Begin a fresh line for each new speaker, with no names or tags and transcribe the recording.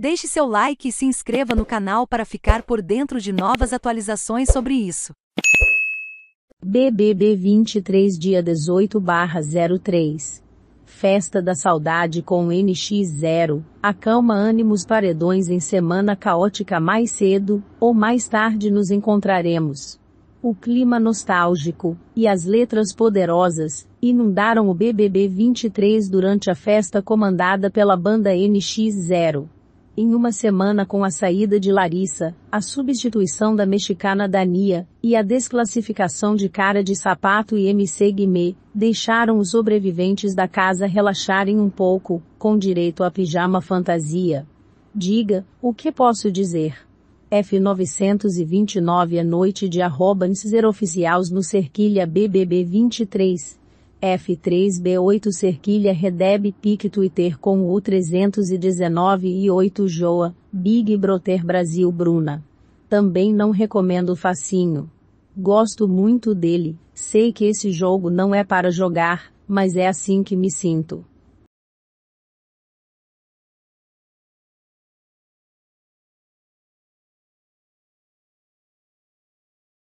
Deixe seu like e se inscreva no canal para ficar por dentro de novas atualizações sobre isso. BBB 23 dia 18/03 Festa da Saudade com NX0, acalma ânimos paredões em semana caótica mais cedo, ou mais tarde nos encontraremos. O clima nostálgico, e as letras poderosas, inundaram o BBB 23 durante a festa comandada pela banda NX0 em uma semana com a saída de Larissa, a substituição da mexicana Dania, e a desclassificação de Cara de Sapato e MC Guimê, deixaram os sobreviventes da casa relaxarem um pouco, com direito a pijama fantasia. Diga, o que posso dizer? F929 a é noite de arroba oficiais no Cerquilha BBB 23, F3B8 Cerquilha Redeb Pic Twitter com U319 e 8 Joa, Big Brother Brasil Bruna. Também não recomendo facinho. Gosto muito dele, sei que esse jogo não é para jogar, mas é assim que me sinto.